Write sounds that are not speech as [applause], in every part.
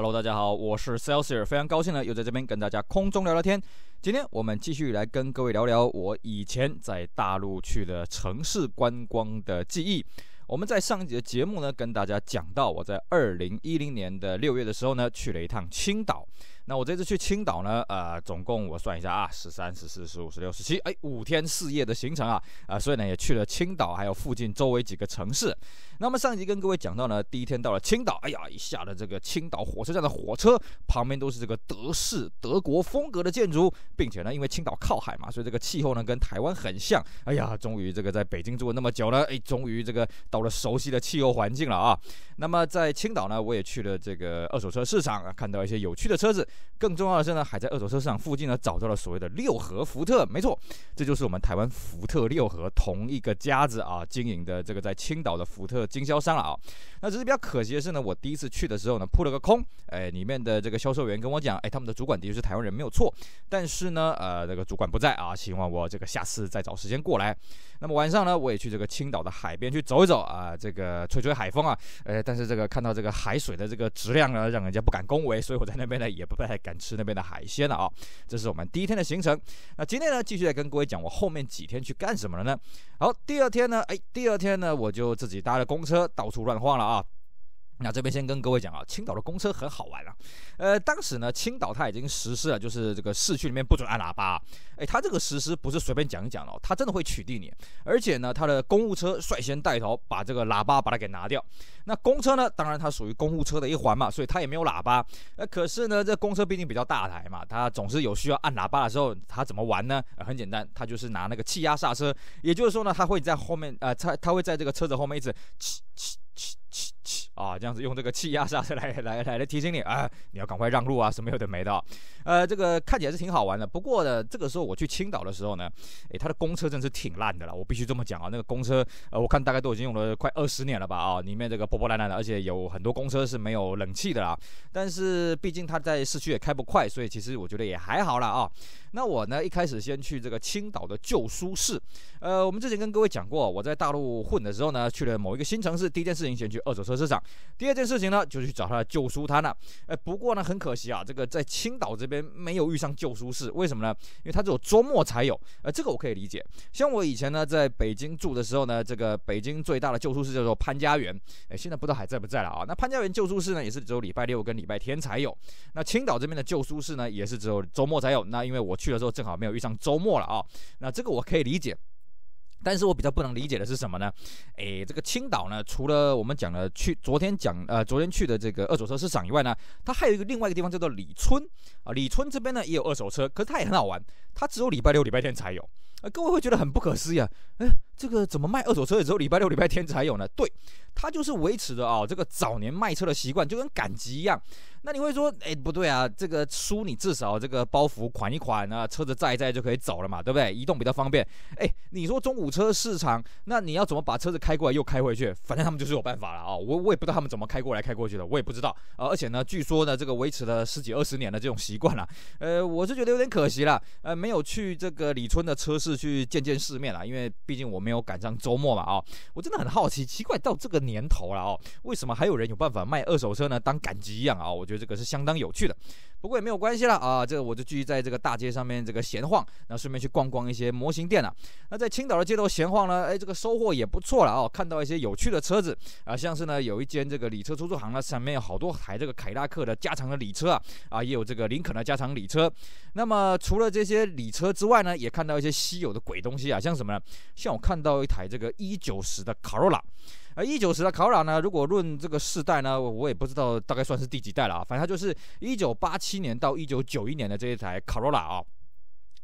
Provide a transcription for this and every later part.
Hello，大家好，我是 Celsius，非常高兴呢，又在这边跟大家空中聊聊天。今天我们继续来跟各位聊聊我以前在大陆去的城市观光的记忆。我们在上一集的节目呢，跟大家讲到我在2010年的6月的时候呢，去了一趟青岛。那我这次去青岛呢，呃，总共我算一下啊，十三、十四、十五、十六、十七，哎，五天四夜的行程啊，啊，所以呢也去了青岛，还有附近周围几个城市。那么上集跟各位讲到呢，第一天到了青岛，哎呀，一下了这个青岛火车站的火车旁边都是这个德式德国风格的建筑，并且呢，因为青岛靠海嘛，所以这个气候呢跟台湾很像。哎呀，终于这个在北京住了那么久了，哎，终于这个到了熟悉的气候环境了啊。那么在青岛呢，我也去了这个二手车市场啊，看到一些有趣的车子。更重要的是呢，还在二手车市场附近呢，找到了所谓的六合福特，没错，这就是我们台湾福特六合同一个家子啊经营的这个在青岛的福特经销商了啊。那只是比较可惜的是呢，我第一次去的时候呢，扑了个空。哎，里面的这个销售员跟我讲，哎，他们的主管的确是台湾人没有错，但是呢，呃，这个主管不在啊，希望我这个下次再找时间过来。那么晚上呢，我也去这个青岛的海边去走一走啊，这个吹吹海风啊，呃，但是这个看到这个海水的这个质量啊，让人家不敢恭维，所以我在那边呢也不太敢吃那边的海鲜了啊。这是我们第一天的行程。那今天呢，继续来跟各位讲我后面几天去干什么了呢？好，第二天呢，哎，第二天呢，我就自己搭了公车到处乱晃了。那这边先跟各位讲啊，青岛的公车很好玩啊。呃，当时呢，青岛它已经实施了，就是这个市区里面不准按喇叭。哎，它这个实施不是随便讲一讲哦，它真的会取缔你。而且呢，它的公务车率先带头把这个喇叭把它给拿掉。那公车呢，当然它属于公务车的一环嘛，所以它也没有喇叭。呃，可是呢，这公车毕竟比较大台嘛，它总是有需要按喇叭的时候，它怎么玩呢？很简单，它就是拿那个气压刹车。也就是说呢，它会在后面，呃，它它会在这个车子后面一直气气气气。啊，这样子用这个气压刹车来 [laughs] 来来来提醒你啊，你要赶快让路啊，什么有的没的，呃，这个看起来是挺好玩的。不过呢，这个时候我去青岛的时候呢，诶，它的公车真是挺烂的了，我必须这么讲啊。那个公车，呃，我看大概都已经用了快二十年了吧，啊，里面这个破破烂烂的，而且有很多公车是没有冷气的啦。但是毕竟它在市区也开不快，所以其实我觉得也还好了啊。那我呢，一开始先去这个青岛的旧书市。呃，我们之前跟各位讲过，我在大陆混的时候呢，去了某一个新城市，第一件事情先去二手车市场。第二件事情呢，就去找他的旧书摊了。哎，不过呢，很可惜啊，这个在青岛这边没有遇上旧书市，为什么呢？因为他只有周末才有。呃，这个我可以理解。像我以前呢，在北京住的时候呢，这个北京最大的旧书市叫做潘家园。哎，现在不知道还在不在了啊？那潘家园旧书市呢，也是只有礼拜六跟礼拜天才有。那青岛这边的旧书市呢，也是只有周末才有。那因为我去的时候正好没有遇上周末了啊。那这个我可以理解。但是我比较不能理解的是什么呢？哎，这个青岛呢，除了我们讲的去昨天讲呃昨天去的这个二手车市场以外呢，它还有一个另外一个地方叫做李村啊。李村这边呢也有二手车，可是它也很好玩，它只有礼拜六、礼拜天才有。啊，各位会觉得很不可思议，诶这个怎么卖二手车也只有礼拜六、礼拜天才有呢？对，他就是维持着啊，这个早年卖车的习惯，就跟赶集一样。那你会说，哎，不对啊，这个叔，你至少这个包袱款一款啊，车子载一载就可以走了嘛，对不对？移动比较方便。哎，你说中午车市场，那你要怎么把车子开过来又开回去？反正他们就是有办法了啊。我我也不知道他们怎么开过来开过去的，我也不知道啊。而且呢，据说呢，这个维持了十几二十年的这种习惯了，呃，我是觉得有点可惜了。呃，没有去这个李村的车市去见见世面了，因为毕竟我们。没有赶上周末嘛？哦，我真的很好奇，奇怪到这个年头了哦，为什么还有人有办法卖二手车呢？当赶集一样啊，我觉得这个是相当有趣的。不过也没有关系了啊！这个我就继续在这个大街上面这个闲晃，那顺便去逛逛一些模型店了。那在青岛的街头闲晃呢，哎，这个收获也不错了哦，看到一些有趣的车子啊，像是呢有一间这个里车出租行呢，上面有好多台这个凯迪拉克的加长的里车啊，啊，也有这个林肯的加长里车。那么除了这些里车之外呢，也看到一些稀有的鬼东西啊，像什么呢？像我看到一台这个一九十的卡罗拉。而一九十的考拉呢？如果论这个世代呢，我也不知道大概算是第几代了啊。反正它就是一九八七年到一九九一年的这一台卡罗拉啊。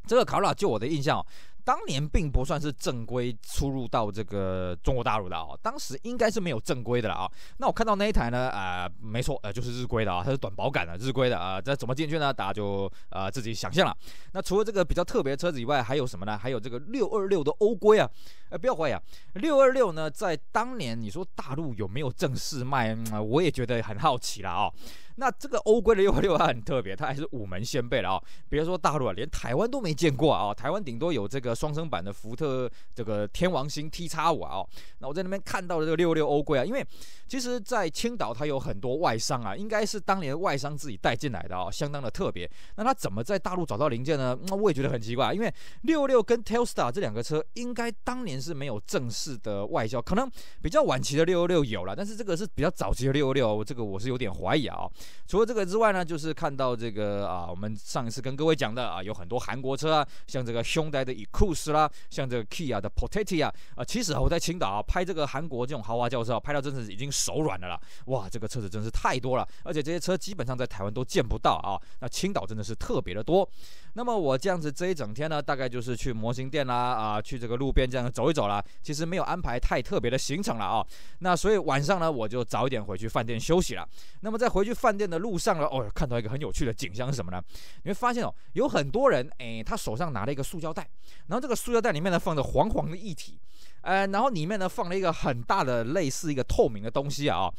这个卡罗拉，就我的印象哦。当年并不算是正规出入到这个中国大陆的啊，当时应该是没有正规的了啊。那我看到那一台呢，呃，没错，呃，就是日规的啊，它是短保杆的日规的啊。这怎么进去呢？大家就呃自己想象了。那除了这个比较特别的车子以外，还有什么呢？还有这个六二六的欧规啊，呃，不要怀疑啊，六二六呢，在当年你说大陆有没有正式卖，我也觉得很好奇了啊。那这个欧规的六六六很特别，它还是五门掀背的啊！别说大陆啊，连台湾都没见过啊！台湾顶多有这个双生版的福特这个天王星 T 叉五啊！哦，那我在那边看到这个六六欧规啊，因为其实在青岛它有很多外商啊，应该是当年外商自己带进来的啊，相当的特别。那它怎么在大陆找到零件呢？那我也觉得很奇怪，因为六六跟 t e l s t a r 这两个车应该当年是没有正式的外销，可能比较晚期的六六六有了，但是这个是比较早期的六六六，这个我是有点怀疑啊。除了这个之外呢，就是看到这个啊，我们上一次跟各位讲的啊，有很多韩国车啊，像这个 Hyundai 的 Ecos 啦，像这个 Kia 的 Porteia 啊，啊，其实啊，我在青岛啊拍这个韩国这种豪华轿车，啊，拍到真的是已经手软了啦。哇，这个车子真是太多了，而且这些车基本上在台湾都见不到啊，那青岛真的是特别的多。那么我这样子这一整天呢，大概就是去模型店啦，啊，去这个路边这样走一走了，其实没有安排太特别的行程了啊。那所以晚上呢，我就早一点回去饭店休息了。那么再回去饭。店的路上了哦，看到一个很有趣的景象是什么呢？你会发现哦，有很多人哎，他手上拿了一个塑胶袋，然后这个塑料袋里面呢放着黄黄的液体，呃，然后里面呢放了一个很大的类似一个透明的东西啊。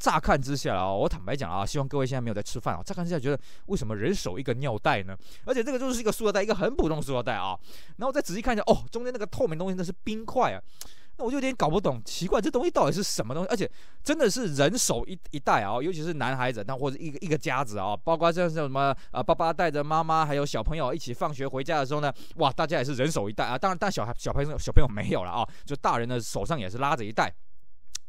乍看之下啊，我坦白讲啊，希望各位现在没有在吃饭啊。乍看之下觉得为什么人手一个尿袋呢？而且这个就是一个塑料袋，一个很普通塑料袋啊。然后再仔细看一下哦，中间那个透明东西那是冰块啊。那我就有点搞不懂，奇怪，这东西到底是什么东西？而且真的是人手一一袋啊，尤其是男孩子，那或者一个一个家子啊，包括像像什么啊，爸爸带着妈妈还有小朋友一起放学回家的时候呢，哇，大家也是人手一袋啊。当然，但小孩、小朋友、小朋友没有了啊，就大人的手上也是拉着一袋。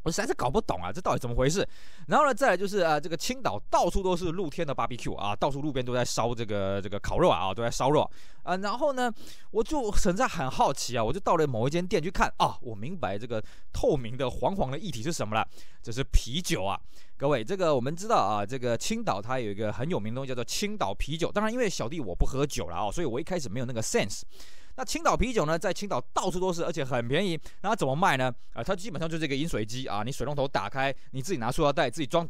我实在是搞不懂啊，这到底怎么回事？然后呢，再来就是呃，这个青岛到处都是露天的 BBQ 啊，到处路边都在烧这个这个烤肉啊啊，都在烧肉啊。然后呢，我就实在很好奇啊，我就到了某一间店去看啊，我明白这个透明的黄黄的液体是什么了，这是啤酒啊。各位，这个我们知道啊，这个青岛它有一个很有名的东西叫做青岛啤酒。当然，因为小弟我不喝酒了啊，所以我一开始没有那个 sense。那青岛啤酒呢，在青岛到处都是，而且很便宜。那它怎么卖呢？啊，它基本上就是一个饮水机啊，你水龙头打开，你自己拿塑料袋自己装。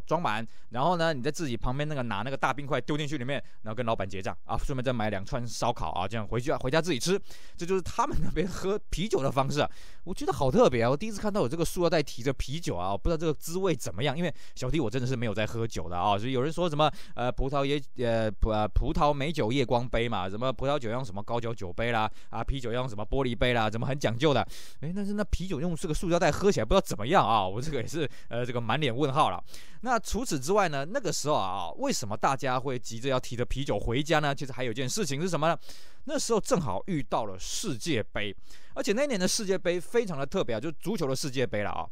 装满，然后呢？你在自己旁边那个拿那个大冰块丢进去里面，然后跟老板结账啊，顺便再买两串烧烤啊，这样回去啊回家自己吃。这就是他们那边喝啤酒的方式，我觉得好特别啊！我第一次看到有这个塑料袋提着啤酒啊，我不知道这个滋味怎么样。因为小弟我真的是没有在喝酒的啊，所以有人说什么呃，葡萄也呃，葡葡萄美酒夜光杯嘛，什么葡萄酒用什么高脚酒杯啦，啊，啤酒用什么玻璃杯啦，怎么很讲究的？哎，但是那啤酒用这个塑料袋喝起来不知道怎么样啊？我这个也是呃，这个满脸问号了。那除此之外呢？那个时候啊为什么大家会急着要提着啤酒回家呢？其实还有一件事情是什么呢？那时候正好遇到了世界杯，而且那年的世界杯非常的特别啊，就是足球的世界杯了啊。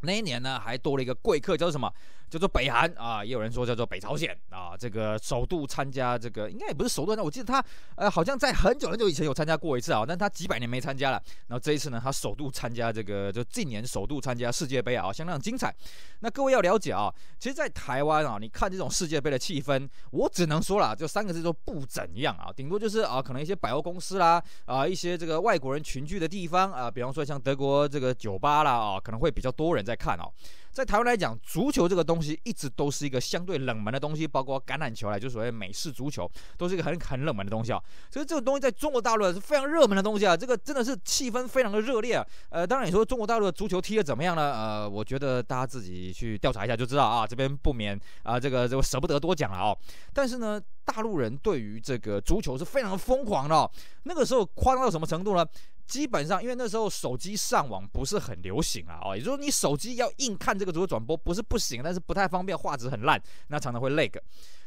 那一年呢，还多了一个贵客，叫做什么？叫做北韩啊，也有人说叫做北朝鲜啊。这个首度参加这个，应该也不是首度，我记得他呃，好像在很久很久以前有参加过一次啊，但他几百年没参加了。然后这一次呢，他首度参加这个，就近年首度参加世界杯啊，相当精彩。那各位要了解啊，其实，在台湾啊，你看这种世界杯的气氛，我只能说了，就三个字，说不怎样啊，顶多就是啊，可能一些百货公司啦啊，一些这个外国人群聚的地方啊，比方说像德国这个酒吧啦啊，可能会比较多人在看啊。在台湾来讲，足球这个东西一直都是一个相对冷门的东西，包括橄榄球来，就所谓美式足球，都是一个很很冷门的东西啊。所以这种东西在中国大陆是非常热门的东西啊，这个真的是气氛非常的热烈啊。呃，当然你说中国大陆的足球踢得怎么样呢？呃，我觉得大家自己去调查一下就知道啊。这边不免啊，这个就舍不得多讲了哦。但是呢，大陆人对于这个足球是非常疯狂的，那个时候夸张到什么程度呢？基本上，因为那时候手机上网不是很流行啊，哦，也就是你手机要硬看这个足球转播不是不行，但是不太方便，画质很烂，那常常会 lag。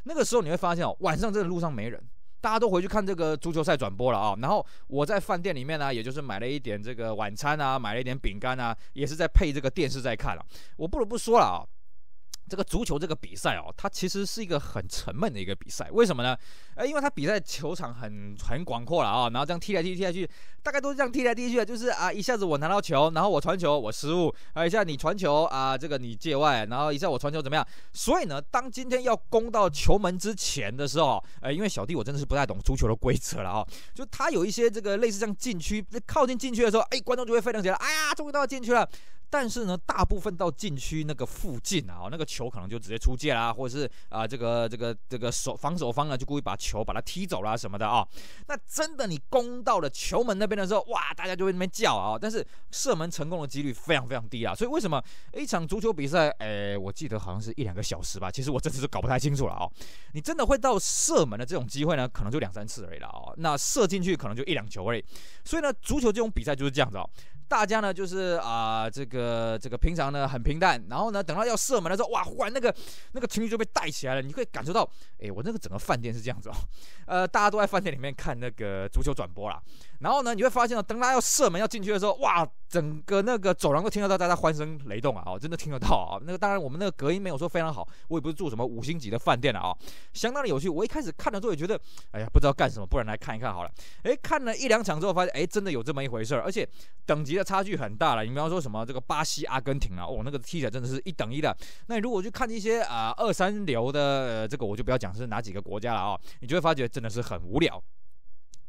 那个时候你会发现哦，晚上真的路上没人，大家都回去看这个足球赛转播了啊。然后我在饭店里面呢，也就是买了一点这个晚餐啊，买了一点饼干啊，也是在配这个电视在看了。我不如不说了啊。这个足球这个比赛哦，它其实是一个很沉闷的一个比赛，为什么呢？呃，因为它比赛球场很很广阔了啊，然后这样踢来踢踢来去，大概都是这样踢来踢去的，就是啊，一下子我拿到球，然后我传球，我失误，啊，一下你传球啊，这个你界外，然后一下我传球怎么样？所以呢，当今天要攻到球门之前的时候，呃，因为小弟我真的是不太懂足球的规则了啊，就他有一些这个类似像禁区靠近禁区的时候，哎，观众就会沸腾起来，哎呀，终于到进去了。但是呢，大部分到禁区那个附近啊，那个球可能就直接出界啦，或者是啊，这个这个这个守防守方呢就故意把球把它踢走啦什么的啊。那真的你攻到了球门那边的时候，哇，大家就会那边叫啊。但是射门成功的几率非常非常低啊。所以为什么一场足球比赛，哎，我记得好像是一两个小时吧，其实我真的是搞不太清楚了啊。你真的会到射门的这种机会呢，可能就两三次而已哦。那射进去可能就一两球而已。所以呢，足球这种比赛就是这样子哦。大家呢，就是啊，这个这个平常呢很平淡，然后呢，等到要射门的时候，哇，忽然那个那个情绪就被带起来了，你可以感受到，哎，我那个整个饭店是这样子哦，呃，大家都在饭店里面看那个足球转播啦。然后呢，你会发现哦，当他要射门要进去的时候，哇，整个那个走廊都听得到大家欢声雷动啊，哦，真的听得到啊。那个当然我们那个隔音没有说非常好，我也不是住什么五星级的饭店了啊，相当的有趣。我一开始看的时候也觉得，哎呀，不知道干什么，不然来看一看好了。哎，看了一两场之后发现，哎，真的有这么一回事，而且等级的差距很大了。你比方说什么这个巴西、阿根廷啊，哦，那个踢起来真的是一等一的。那如果去看一些啊二三流的，呃，这个我就不要讲是哪几个国家了啊，你就会发觉真的是很无聊。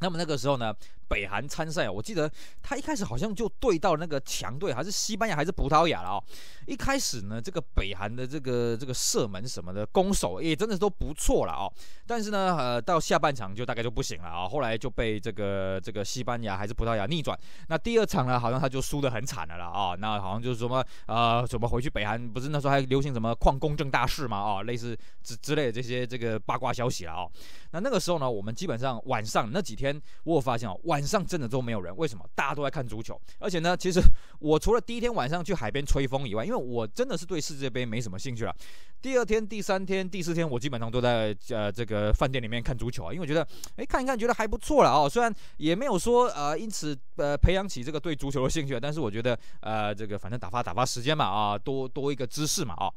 那么那个时候呢，北韩参赛，我记得他一开始好像就对到那个强队，还是西班牙还是葡萄牙了啊。一开始呢，这个北韩的这个这个射门什么的，攻守也真的都不错了啊。但是呢，呃，到下半场就大概就不行了啊。后来就被这个这个西班牙还是葡萄牙逆转。那第二场呢，好像他就输得很惨的了啊。那好像就是什么呃，什么回去北韩不是那时候还流行什么矿工正大事嘛啊，类似之之类的这些这个八卦消息了啊。那那个时候呢，我们基本上晚上那几天。我发现啊，晚上真的都没有人，为什么？大家都在看足球。而且呢，其实 [laughs] 我除了第一天晚上去海边吹风以外，因为我真的是对世界杯没什么兴趣了。第二天、第三天、第四天，我基本上都在呃这个饭店里面看足球啊，因为我觉得哎看一看觉得还不错了啊，虽然也没有说呃因此呃培养起这个对足球的兴趣，但是我觉得呃这个反正打发打发时间嘛啊，多多一个知识嘛啊。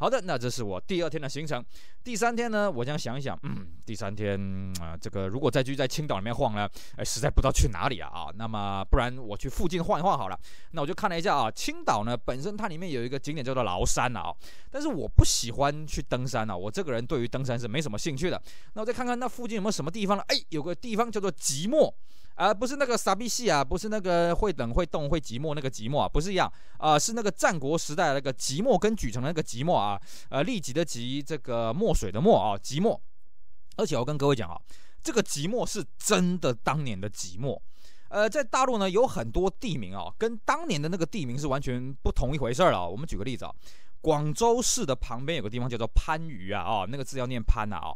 好的，那这是我第二天的行程。第三天呢，我将想一想，嗯，第三天啊，这个如果再继续在青岛里面晃呢，哎，实在不知道去哪里啊啊。那么不然我去附近晃一晃好了。那我就看了一下啊，青岛呢本身它里面有一个景点叫做崂山啊，但是我不喜欢去登山啊，我这个人对于登山是没什么兴趣的。那我再看看那附近有没有什么地方呢？哎，有个地方叫做即墨。啊，不是那个傻逼戏啊，不是那个会等会动会寂寞那个寂寞啊，不是一样啊，是那个战国时代那个即墨跟举城的那个即墨啊，呃，立即的即这个墨水的墨啊，即墨。而且我跟各位讲啊，这个即墨是真的当年的即墨。呃，在大陆呢有很多地名啊，跟当年的那个地名是完全不同一回事儿了。我们举个例子啊，广州市的旁边有个地方叫做番禺啊，哦，那个字要念潘啊、啊。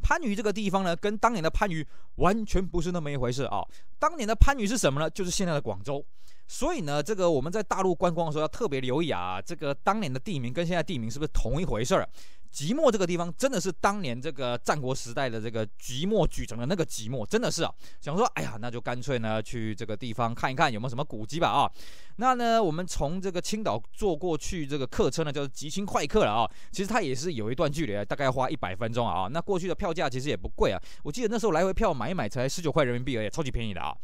番禺这个地方呢，跟当年的番禺完全不是那么一回事啊！当年的番禺是什么呢？就是现在的广州。所以呢，这个我们在大陆观光的时候要特别留意啊，这个当年的地名跟现在地名是不是同一回事儿？即墨这个地方真的是当年这个战国时代的这个即墨举城的那个即墨，真的是啊！想说，哎呀，那就干脆呢去这个地方看一看有没有什么古迹吧啊！那呢，我们从这个青岛坐过去这个客车呢，叫做吉星快客了啊！其实它也是有一段距离，大概花一百分钟啊。那过去的票价其实也不贵啊，我记得那时候来回票买一买才十九块人民币而已，超级便宜的啊。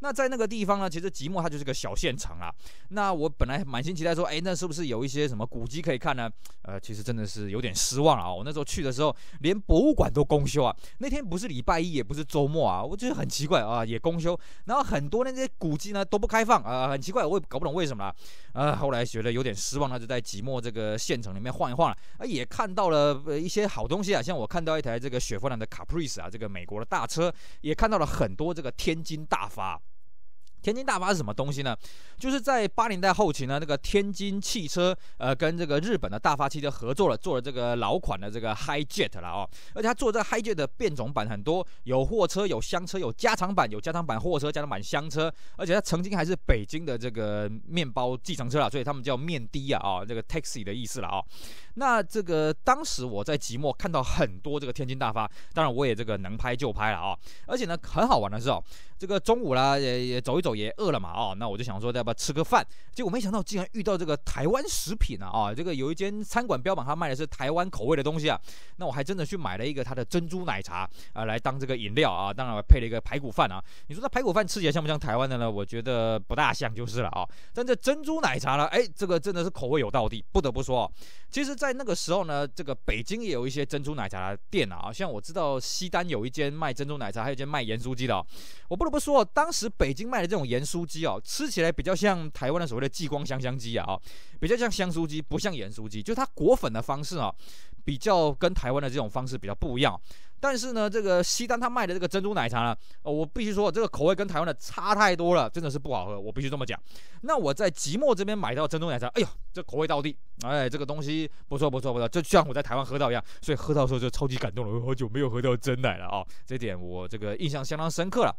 那在那个地方呢，其实即墨它就是个小县城啊。那我本来满心期待说，哎，那是不是有一些什么古迹可以看呢？呃，其实真的是有点失望啊。我那时候去的时候，连博物馆都公休啊。那天不是礼拜一，也不是周末啊，我觉得很奇怪啊，也公休。然后很多那些古迹呢都不开放啊，很奇怪，我也搞不懂为什么啊。后来觉得有点失望，那就在即墨这个县城里面晃一晃了，也看到了一些好东西啊。像我看到一台这个雪佛兰的 Caprice 啊，这个美国的大车，也看到了很多这个天津大发。天津大发是什么东西呢？就是在八零年代后期呢，那个天津汽车呃跟这个日本的大发汽车合作了，做了这个老款的这个 HiJet 了哦，而且它做这个 HiJet 的变种版很多，有货车，有厢车，有加长版，有加长版货车、加长版厢车，而且它曾经还是北京的这个面包计程车啊，所以他们叫面的啊，这个 taxi 的意思了啊。那这个当时我在即墨看到很多这个天津大发，当然我也这个能拍就拍了啊，而且呢很好玩的是哦。这个中午啦，也也走一走也饿了嘛，哦，那我就想说，要不要吃个饭？结果没想到竟然遇到这个台湾食品啊，[laughs] 啊，这个有一间餐馆标榜他卖的是台湾口味的东西啊，那我还真的去买了一个他的珍珠奶茶啊，来当这个饮料啊，当然配了一个排骨饭啊。你说这排骨饭吃起来像不像台湾的呢？我觉得不大像就是了啊。[laughs] 但这珍珠奶茶呢，哎，这个真的是口味有道地，不得不说哦。其实，在那个时候呢，这个北京也有一些珍珠奶茶店啊，像我知道西单有一间卖珍珠奶茶，还有一间卖盐酥鸡的，我不如。不说，当时北京卖的这种盐酥鸡哦，吃起来比较像台湾的所谓的聚光香香鸡啊，哦，比较像香酥鸡，不像盐酥鸡，就它裹粉的方式啊，比较跟台湾的这种方式比较不一样。但是呢，这个西单他卖的这个珍珠奶茶呢，我必须说这个口味跟台湾的差太多了，真的是不好喝，我必须这么讲。那我在即墨这边买到珍珠奶茶，哎呦，这口味到地，哎，这个东西不错不错不错，就像我在台湾喝到一样，所以喝到时候就超级感动了，我好久没有喝到真奶了啊，这点我这个印象相当深刻了。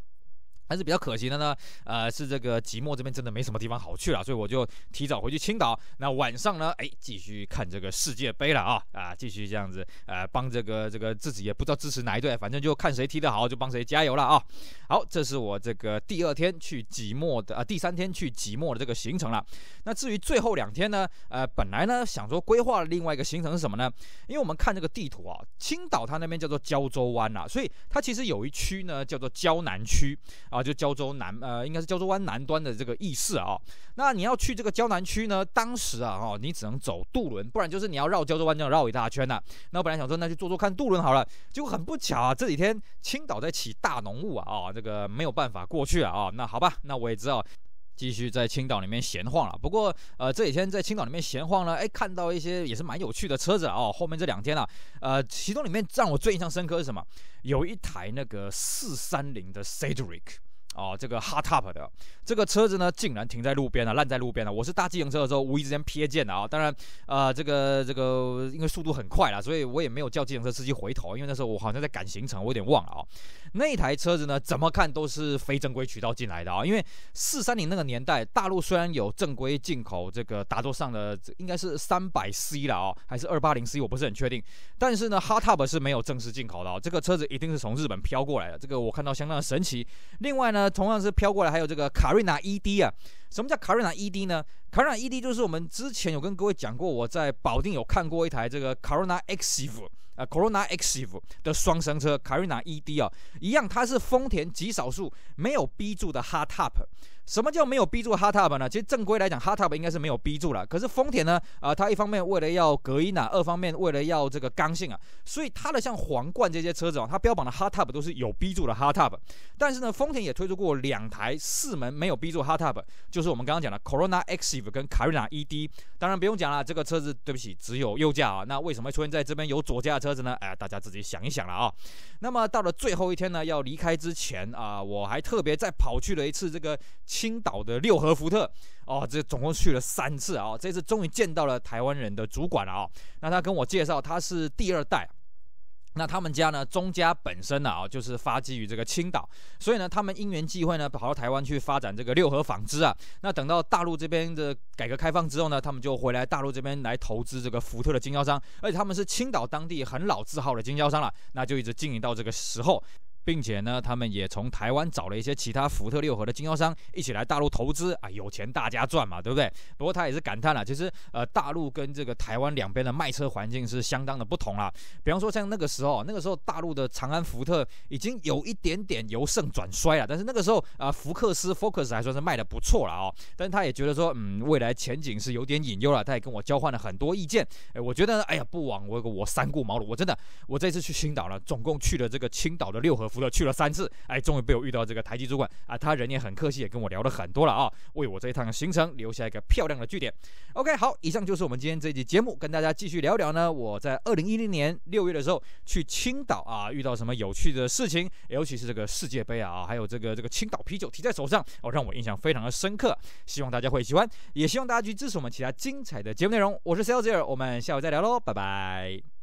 还是比较可惜的呢，呃，是这个即墨这边真的没什么地方好去了，所以我就提早回去青岛。那晚上呢，哎，继续看这个世界杯了啊啊，继续这样子，呃，帮这个这个自己也不知道支持哪一队，反正就看谁踢得好就帮谁加油了啊。好，这是我这个第二天去即墨的啊，第三天去即墨的这个行程了。那至于最后两天呢，呃，本来呢想说规划另外一个行程是什么呢？因为我们看这个地图啊，青岛它那边叫做胶州湾呐，所以它其实有一区呢叫做胶南区。啊，就胶州南，呃，应该是胶州湾南端的这个意市啊。那你要去这个胶南区呢，当时啊，哦，你只能走渡轮，不然就是你要绕胶州湾这样绕一大圈呐。那我本来想说，那就坐坐看渡轮好了。结果很不巧啊，这几天青岛在起大浓雾啊，哦，这个没有办法过去啊、啊。那好吧，那我也知道。继续在青岛里面闲晃了，不过呃这几天在青岛里面闲晃呢，哎看到一些也是蛮有趣的车子啊。后面这两天啊，呃其中里面让我最印象深刻是什么？有一台那个四三零的 Cedric。哦，这个 h o t t o p 的这个车子呢，竟然停在路边了，烂在路边了。我是搭自行车的时候无意之间瞥见的啊。当然，呃，这个这个因为速度很快了，所以我也没有叫自行车司机回头，因为那时候我好像在赶行程，我有点忘了啊。那台车子呢，怎么看都是非正规渠道进来的啊。因为四三零那个年代，大陆虽然有正规进口这个大多上的应该是三百 C 了啊，还是二八零 C，我不是很确定。但是呢 h o t t o p 是没有正式进口的，哦，这个车子一定是从日本飘过来的，这个我看到相当的神奇。另外呢。同样是飘过来，还有这个卡瑞娜 ED 啊？什么叫卡瑞娜 ED 呢？卡瑞娜 ED 就是我们之前有跟各位讲过，我在保定有看过一台这个卡罗拉 Xive 啊，卡罗拉 Xive 的双生车卡瑞娜 ED 啊，一样它是丰田极少数没有 B 柱的 h d TOP。什么叫没有 B 柱 h a r d t u p 呢？其实正规来讲 h a r d t u p 应该是没有 B 柱了。可是丰田呢，啊，它一方面为了要隔音啊，二方面为了要这个刚性啊，所以它的像皇冠这些车子啊，它标榜的 h a r d t u p 都是有 B 柱的 h a r d t u p 但是呢，丰田也推出过两台四门没有 B 柱 h a r d t u p 就是我们刚刚讲的 Corona Xive 跟 Carina ED。当然不用讲了，这个车子对不起，只有右驾啊。那为什么会出现在这边有左驾的车子呢？哎，大家自己想一想了啊。那么到了最后一天呢，要离开之前啊，我还特别再跑去了一次这个。青岛的六合福特哦，这总共去了三次啊，这次终于见到了台湾人的主管了啊。那他跟我介绍，他是第二代。那他们家呢，钟家本身呢啊，就是发迹于这个青岛，所以呢，他们因缘际会呢跑到台湾去发展这个六合纺织啊。那等到大陆这边的改革开放之后呢，他们就回来大陆这边来投资这个福特的经销商，而且他们是青岛当地很老字号的经销商了，那就一直经营到这个时候。并且呢，他们也从台湾找了一些其他福特、六合的经销商一起来大陆投资啊，有钱大家赚嘛，对不对？不过他也是感叹了，其实呃，大陆跟这个台湾两边的卖车环境是相当的不同啦。比方说像那个时候，那个时候大陆的长安福特已经有一点点由盛转衰了，但是那个时候啊，福克斯 Focus 还算是卖的不错了哦。但是他也觉得说，嗯，未来前景是有点隐忧了。他也跟我交换了很多意见，哎，我觉得哎呀，不枉我我三顾茅庐，我真的我这次去青岛了，总共去了这个青岛的六合。福了去了三次，哎，终于被我遇到这个台籍主管啊，他人也很客气，也跟我聊了很多了啊，为我这一趟行程留下一个漂亮的据点。OK，好，以上就是我们今天这一集节目，跟大家继续聊聊呢，我在二零一零年六月的时候去青岛啊，遇到什么有趣的事情，尤其是这个世界杯啊，还有这个这个青岛啤酒提在手上，哦，让我印象非常的深刻。希望大家会喜欢，也希望大家去支持我们其他精彩的节目内容。我是 l o s e r 我们下午再聊喽，拜拜。